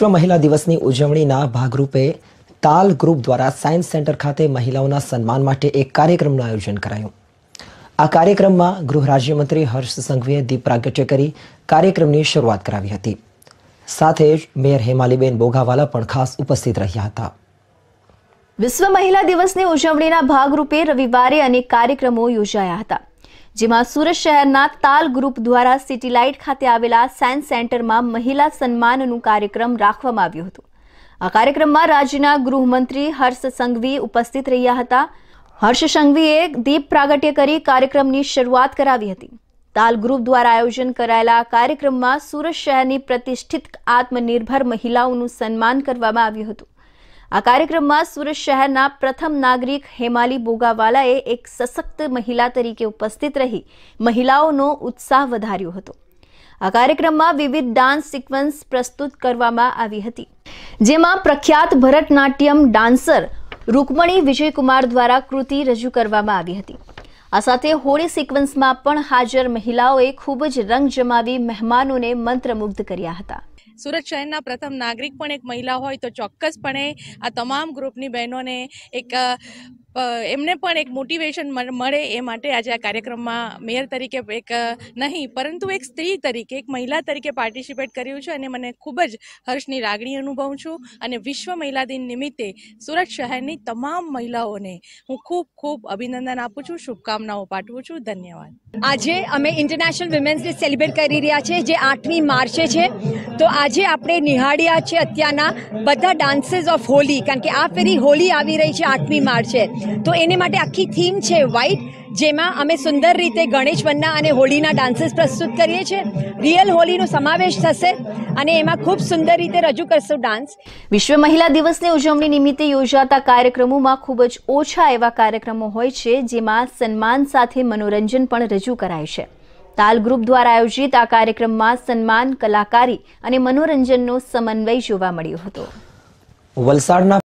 વિશ્વ મહિલા દિવસની ઉજવણીના ભાગરૂપે તાલ ગ્રુપ દ્વારા સાયન્સ સેન્ટર ખાતે મહિલાઓના સન્માન માટે એક કાર્યક્રમનું આયોજન કરાયું આ કાર્યક્રમમાં ગૃહ રાજ્યમંત્રી હર્ષ સંઘવીએ દીપ પ્રાગટ્ય કરી કાર્યક્રમની શરૂઆત કરાવી હતી સાથે જ મેયર હેમાલીબેન બોગાવાલા પણ ખાસ ઉપસ્થિત રહ્યા હતા વિશ્વ મહિલા દિવસની ઉજવણીના ભાગરૂપે રવિવારે અનેક કાર્યક્રમો યોજાયા હતા જેમાં સુરત શહેરના તાલ ગ્રુપ દ્વારા સિટીલાઇટ ખાતે આવેલા સાયન્સ સેન્ટરમાં મહિલા સન્માનનું કાર્યક્રમ રાખવામાં આવ્યું હતું આ કાર્યક્રમમાં રાજ્યના ગૃહમંત્રી હર્ષ સંઘવી ઉપસ્થિત રહ્યા હતા હર્ષ સંઘવીએ દીપ પ્રાગટ્ય કરી કાર્યક્રમની શરૂઆત કરાવી હતી તાલ ગ્રુપ દ્વારા આયોજન કરાયેલા કાર્યક્રમમાં સુરત શહેરની પ્રતિષ્ઠિત આત્મનિર્ભર મહિલાઓનું સન્માન કરવામાં આવ્યું હતું આ કાર્યક્રમમાં સુરત શહેરના પ્રથમ નાગરિક હેમાલી બોગાવાલાએ એક સશક્ત મહિલા તરીકે ઉપસ્થિત રહી મહિલાઓનો ઉત્સાહ વધાર્યો હતો આ કાર્યક્રમમાં વિવિધ ડાન્સ સિક્વન્સ પ્રસ્તુત કરવામાં આવી હતી જેમાં પ્રખ્યાત ભરતનાટ્યમ ડાન્સર રૂકમણી વિજયકુમાર દ્વારા કૃતિ રજૂ કરવામાં આવી હતી આ સાથે હોળી સિક્વન્સમાં પણ હાજર મહિલાઓએ ખૂબ જ રંગ જમાવી મહેમાનોને મંત્રમુગ્ધ કર્યા હતા સુરત શહેરના પ્રથમ નાગરિક પણ એક મહિલા હોય તો ચોક્કસપણે આ તમામ ગ્રુપની બહેનોને એક એમને પણ એક મોટિવેશન મળે એ માટે આજે આ કાર્યક્રમમાં મેયર તરીકે એક નહીં પરંતુ એક સ્ત્રી તરીકે એક મહિલા તરીકે પાર્ટિસિપેટ કર્યું છે અને મને ખૂબ જ હર્ષની લાગણી અનુભવું છું અને વિશ્વ મહિલા દિન નિમિત્તે સુરત શહેરની તમામ મહિલાઓને હું ખૂબ ખૂબ અભિનંદન આપું છું શુભકામનાઓ પાઠવું છું ધન્યવાદ આજે અમે ઇન્ટરનેશનલ વિમેન્સ ડે સેલિબ્રેટ કરી રહ્યા છે જે આઠમી માર્ચે છે તો આજે આપણે નિહાળ્યા છે અત્યારના બધા ડાન્સીસ ઓફ હોલી કારણ કે આ ફેરી હોલી આવી રહી છે આઠમી માર્ચે તો એને માટે આખી થીમ છે વ્હાઇટ જેમાં અમે સુંદર રીતે ગણેશ વંદના અને હોળીના ડાન્સીસ પ્રસ્તુત કરીએ છીએ રિયલ હોલીનો સમાવેશ થશે અને એમાં ખૂબ સુંદર રીતે રજૂ કરશું ડાન્સ વિશ્વ મહિલા દિવસની ઉજવણી નિમિત્તે યોજાતા કાર્યક્રમોમાં ખૂબ જ ઓછા એવા કાર્યક્રમો હોય છે જેમાં સન્માન સાથે મનોરંજન પણ રજૂ કરાય છે તાલ ગ્રુપ દ્વારા આયોજિત આ કાર્યક્રમમાં સન્માન કલાકારી અને મનોરંજનનો સમન્વય જોવા મળ્યો હતો વલસાડના